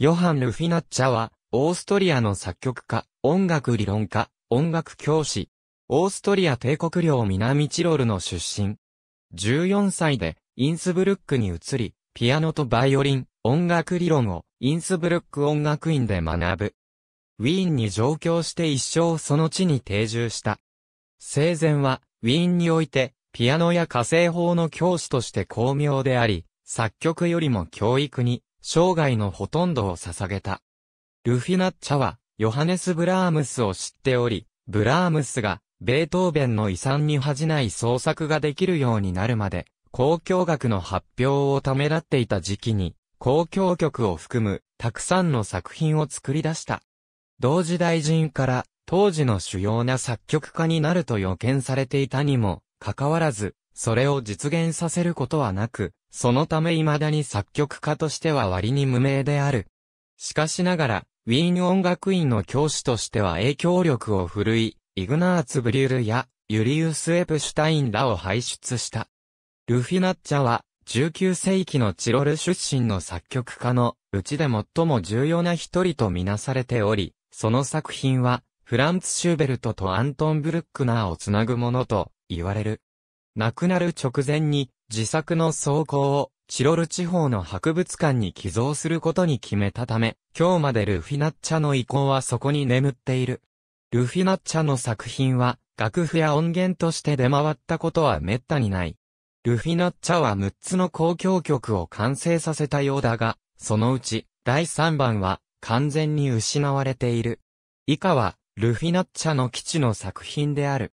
ヨハン・ルフィナッチャは、オーストリアの作曲家、音楽理論家、音楽教師。オーストリア帝国領南チロルの出身。14歳で、インスブルックに移り、ピアノとバイオリン、音楽理論を、インスブルック音楽院で学ぶ。ウィーンに上京して一生その地に定住した。生前は、ウィーンにおいて、ピアノや火星法の教師として巧妙であり、作曲よりも教育に生涯のほとんどを捧げた。ルフィナッチャは、ヨハネス・ブラームスを知っており、ブラームスが、ベートーベンの遺産に恥じない創作ができるようになるまで、公共楽の発表をためらっていた時期に、公共曲を含む、たくさんの作品を作り出した。同時大臣から、当時の主要な作曲家になると予見されていたにも、かかわらず、それを実現させることはなく、そのため未だに作曲家としては割に無名である。しかしながら、ウィーン音楽院の教師としては影響力を振るい、イグナーツ・ブリュルやユリウス・エプシュタインらを輩出した。ルフィナッチャは、19世紀のチロル出身の作曲家のうちで最も重要な一人とみなされており、その作品は、フランツ・シューベルトとアントン・ブルックナーをつなぐものと言われる。亡くなる直前に自作の草稿をチロル地方の博物館に寄贈することに決めたため、今日までルフィナッチャの遺構はそこに眠っている。ルフィナッチャの作品は楽譜や音源として出回ったことは滅多にない。ルフィナッチャは6つの交響曲を完成させたようだが、そのうち第3番は完全に失われている。以下はルフィナッチャの基地の作品である。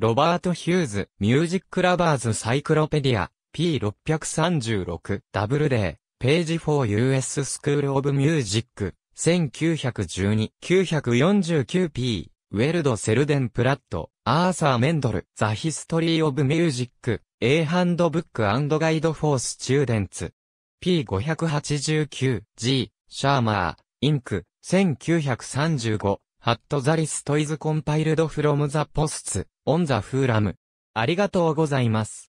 ロバート・ヒューズ、ミュージック・ラバーズ・サイクロペディア、P636、ダブルデー、ページ 4US スクール・オブ・ミュージック、1912、949P、ウェルド・セルデン・プラット、アーサー・メンドル、ザ・ヒストリー・オブ・ミュージック、A ハンドブックガイド・フォー・スチューデンツ、P589、G、シャーマー、インク、1935、ハット・ザ・リスト・イズ・コンパイルド・フロム・ザ・ポスツ、オンザフーラム。ありがとうございます。